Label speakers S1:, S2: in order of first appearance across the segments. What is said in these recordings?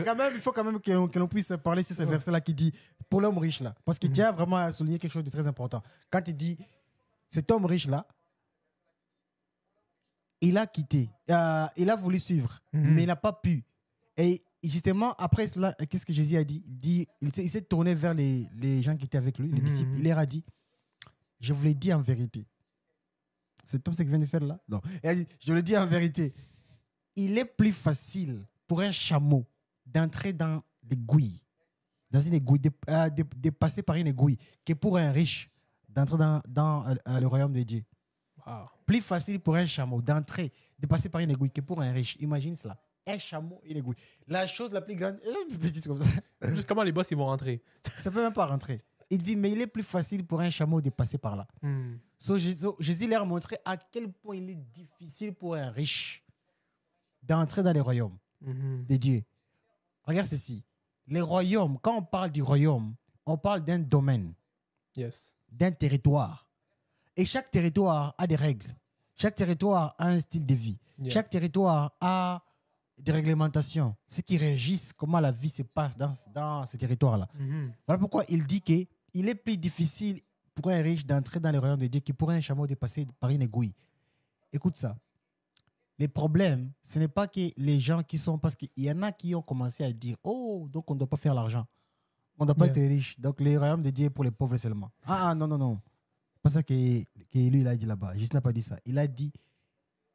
S1: quand même, il faut quand même que l'on puisse parler sur ce verset-là qui dit pour l'homme riche là. Parce qu'il mhm. tient vraiment à souligner quelque chose de très important. Quand il dit cet homme riche là, il a quitté, euh, il a voulu suivre, mhm. mais il n'a pas pu. Et justement, après cela, qu'est-ce que Jésus a dit Il, dit, il s'est tourné vers les, gens qui étaient avec lui, les mhm. disciples. Il leur a dit Je vous l'ai dit en vérité. Cet homme, c'est qu'il vient de faire là Non. Il a dit, je le dis en vérité. Il est plus facile pour un chameau d'entrer dans l'aiguille, dans une aiguille, euh, de, passer par une aiguille, que pour un riche d'entrer dans, euh, euh, le royaume de Dieu. Plus facile pour un chameau d'entrer, de passer par une aiguille que pour un riche. Imagine cela. Un chameau et une aiguille. La chose la plus grande, la plus petite comme ça. comment les boss ils vont rentrer Ça peut même pas rentrer. Il dit, mais il est plus facile pour un chameau de passer par là. Hmm. Jésus leur a montré à quel point il est difficile pour un riche d'entrer dans le royaume mhm. de Dieu. Regarde ceci. Les royaumes, quand on parle du royaume, on parle d'un domaine, d'un territoire. Et chaque territoire a des règles. Chaque territoire a un style de vie. Chaque territoire a des réglementations, ce qui régissent comment la vie se passe dans, ce territoire-là. Mm-hmm. Voilà pourquoi il dit qu'il est plus difficile pour un riche d'entrer dans le royaume de Dieu que pour un chameau de passer par une aiguille. Écoute ça les problèmes, ce n'est pas que les gens qui sont. Parce qu'il y en a qui ont commencé à dire Oh, donc on ne doit pas faire l'argent. On ne doit pas être riche. Donc le royaume de Dieu est pour les pauvres seulement. Ah, ah, non, non, non. C'est pas ça que, que, lui, il a dit là-bas. juste n'a pas dit ça. Il a dit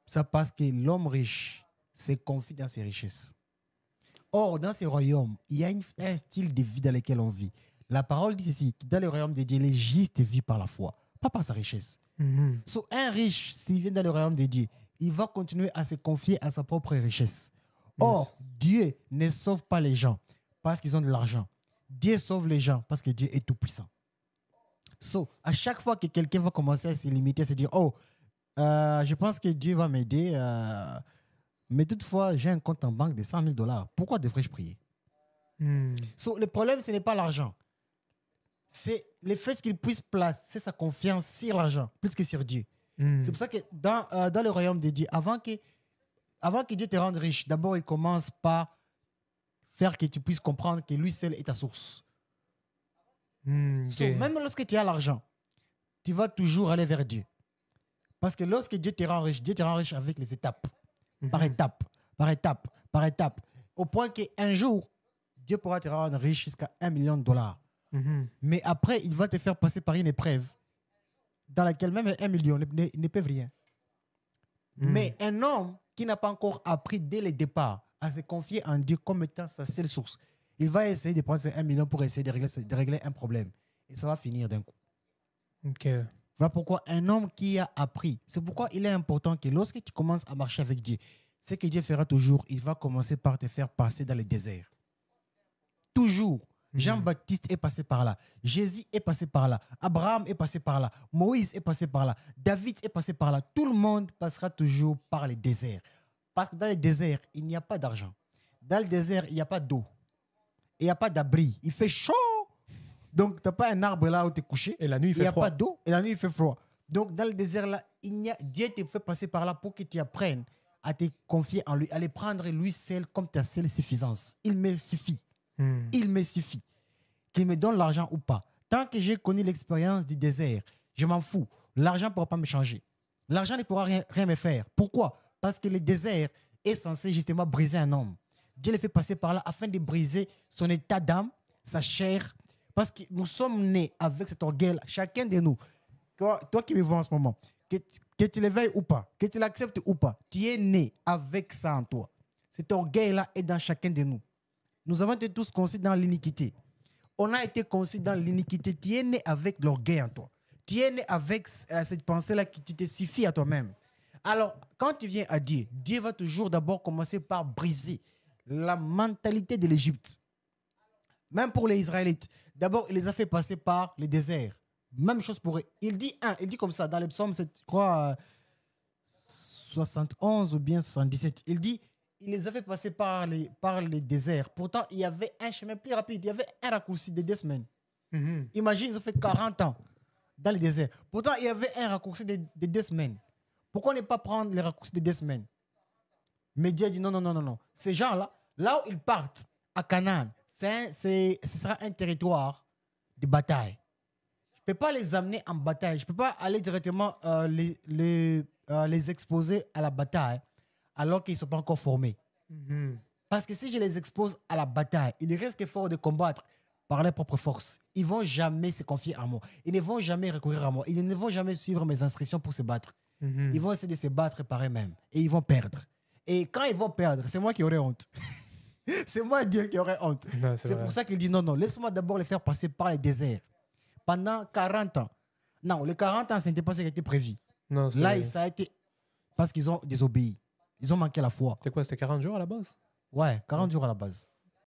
S1: ça parce que l'homme riche se confie dans ses richesses. Or, dans ces royaumes, il y a une, un style de vie dans lequel on vit. La parole dit que dans le royaume de Dieu, les justes vivent par la foi, pas par sa richesse. Mm un riche, s'il vient dans le royaume de Dieu, il va continuer à se confier à sa propre richesse. Or, Dieu ne sauve pas les gens parce qu'ils ont de l'argent. Dieu sauve les gens parce que Dieu est tout-puissant. So, à chaque fois que quelqu'un va commencer à se limiter, à se dire, oh, euh, je pense que Dieu va m'aider, euh, mais toutefois, j'ai un compte en banque de 100 000 dollars. Pourquoi devrais-je prier hmm. so, Le problème, ce n'est pas l'argent. C'est le fait qu'il puisse placer sa confiance sur l'argent plus que sur Dieu. Hmm. C'est pour ça que euh, dans, le royaume de Dieu, avant que, avant que Dieu te rende riche, d'abord, il commence par faire que tu puisses comprendre que lui seul est ta source. Hmm, même lorsque tu as l'argent, tu vas toujours aller vers Dieu. Parce que lorsque Dieu te rend riche, Dieu te rend riche avec les étapes, hmm. par étape, par étape, par étape, au point qu'un jour, Dieu pourra te rendre riche jusqu'à un million de dollars. Mais après, il va te faire passer par une épreuve dans laquelle même un million ne, ne, rien. Hmm. Mais un homme qui n'a pas encore appris dès le départ à se confier en Dieu comme étant sa seule source, il va essayer de prendre un million pour essayer de régler, régler un problème. Et ça va finir d'un coup. Voilà pourquoi un homme qui a appris, c'est pourquoi il est important que lorsque tu commences à marcher avec Dieu, ce que Dieu fera toujours, il va commencer par te faire passer dans le désert. Toujours. Jean-Baptiste est passé par là. Jésus est passé par là. Abraham est passé par là. Moïse est passé par là. David est passé par là. Tout le monde passera toujours par les déserts. Parce que dans les déserts, il n'y a pas d'argent. Dans le désert, il n'y a pas d'eau. Il n'y a pas d'abri. Il fait chaud. Donc, tu n'as pas un arbre là où tu es couché. Et la nuit, il fait froid. Il n'y a pas d'eau. Et la nuit, il fait froid. Donc, dans le désert, là, il a... Dieu te fait passer par là pour que tu apprennes à te confier en lui, à prendre lui seul comme ta seule suffisance. Il me suffit. Hmm. Il me suffit qu'il me donne l'argent ou pas. Tant que j'ai connu l'expérience du désert, je m'en fous. L'argent ne pourra pas me changer. L'argent ne pourra rien, me faire. Pourquoi Parce que le désert est censé justement briser un homme. Dieu le fait passer par là afin de briser son état d'âme, sa chair. Parce que nous sommes nés avec cet orgueil, chacun de nous. Toi, qui me vois en ce moment, que, tu l'éveilles ou pas, que tu l'acceptes ou pas, tu es né avec ça en toi. Cet orgueil-là est dans chacun de nous. Nous avons été tous conçus dans l'iniquité on a été conçu dans l'iniquité. Tu es né avec l'orgueil en toi. Tu es né avec euh, cette pensée-là que tu te suffis à toi-même. Alors, quand tu viens à Dieu, Dieu va toujours d'abord commencer par briser la mentalité de l'Égypte. Même pour les Israélites. D'abord, il les a fait passer par le désert. Même chose pour eux. Il dit un, il dit comme ça dans les je crois, 71 euh, ou bien 77. Il dit il les avait passés par les, par les déserts. Pourtant, il y avait un chemin plus rapide. Il y avait un raccourci de deux semaines. Mhm. Imagine, ils ont fait 40 ans dans le désert. Pourtant, il y avait un raccourci de, deux semaines. Pourquoi ne pas prendre les raccourcis de deux semaines Mais Dieu dit non, non, non, non, non. Ces gens-là, là où ils partent, à Canaan, c'est ce sera un territoire de bataille. Je ne peux pas les amener en bataille. Je ne peux pas aller directement euh, les, les, euh, les exposer à la bataille alors qu'ils ne sont pas encore formés. Mm-hmm. Parce que si je les expose à la bataille, ils risquent fort de combattre par leur propres forces. Ils ne vont jamais se confier à moi. Ils ne vont jamais recourir à moi. Ils ne vont jamais suivre mes instructions pour se battre. Mm-hmm. Ils vont essayer de se battre par eux-mêmes et ils vont perdre. Et quand ils vont perdre, c'est moi qui aurai honte. c'est moi, Dieu, qui aurai honte. C'est pour ça qu'il dit non, non, laisse-moi d'abord les faire passer par les déserts pendant 40 ans. Non, les 40 ans, ce n'était pas ce qui était prévu. Là, ça a été parce qu'ils ont désobéi. Ils ont manqué la foi. C'était quoi C'était 40 jours à la base Ouais, 40 jours à la base.